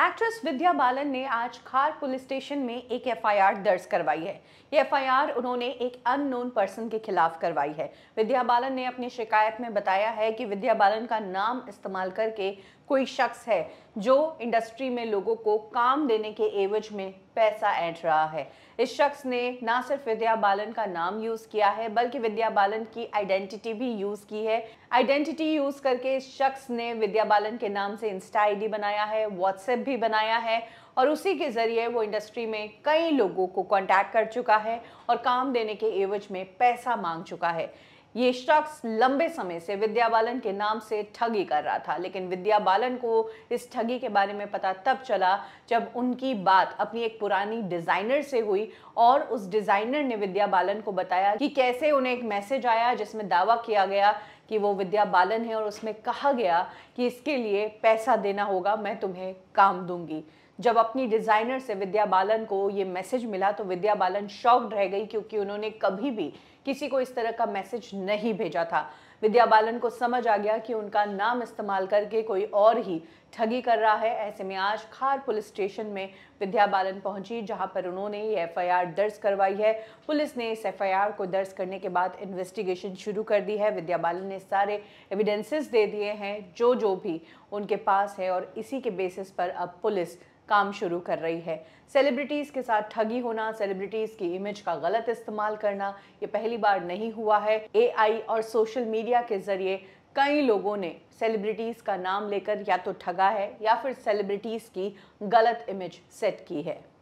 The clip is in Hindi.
एक्ट्रेस विद्या बालन ने आज खार पुलिस स्टेशन में एक एफआईआर दर्ज करवाई है ये एफआईआर उन्होंने एक अननोन पर्सन के खिलाफ करवाई है विद्या बालन ने अपनी शिकायत में बताया है कि विद्या बालन का नाम इस्तेमाल करके कोई शख्स है जो इंडस्ट्री में लोगों को काम देने के एवज में पैसा ऐंठ रहा है इस शख्स ने ना सिर्फ विद्या बालन का नाम यूज़ किया है बल्कि विद्या बालन की आइडेंटिटी भी यूज़ की है आइडेंटिटी यूज़ करके इस शख्स ने विद्या बालन के नाम से इंस्टा आईडी बनाया है व्हाट्सएप भी बनाया है और उसी के ज़रिए वो इंडस्ट्री में कई लोगों को कॉन्टैक्ट कर चुका है और काम देने के एवज में पैसा मांग चुका है ये शख्स लंबे समय से विद्या बालन के नाम से ठगी कर रहा था लेकिन विद्या बालन को इस ठगी के बारे में पता तब चला जब उनकी बात अपनी एक पुरानी डिज़ाइनर से हुई और उस डिज़ाइनर ने विद्या बालन को बताया कि कैसे उन्हें एक मैसेज आया जिसमें दावा किया गया कि वो विद्या बालन है और उसमें कहा गया कि इसके लिए पैसा देना होगा मैं तुम्हें काम दूंगी जब अपनी डिज़ाइनर से विद्या बालन को ये मैसेज मिला तो विद्या बालन शॉक्ड रह गई क्योंकि उन्होंने कभी भी किसी को इस तरह का मैसेज नहीं भेजा था विद्या बालन को समझ आ गया कि उनका नाम इस्तेमाल करके कोई और ही ठगी कर रहा है ऐसे में आज खार पुलिस स्टेशन में विद्या बालन पहुंची जहां पर उन्होंने ये एफआईआर दर्ज करवाई है पुलिस ने इस एफआईआर को दर्ज करने के बाद इन्वेस्टिगेशन शुरू कर दी है विद्या बालन ने सारे एविडेंसेस दे दिए हैं जो जो भी उनके पास है और इसी के बेसिस पर अब पुलिस काम शुरू कर रही है सेलिब्रिटीज़ के साथ ठगी होना सेलिब्रिटीज़ की इमेज का गलत इस्तेमाल करना ये पहली बार नहीं हुआ है एआई और सोशल मीडिया मीडिया के ज़रिए कई लोगों ने सेलिब्रिटीज़ का नाम लेकर या तो ठगा है या फिर सेलिब्रिटीज़ की गलत इमेज सेट की है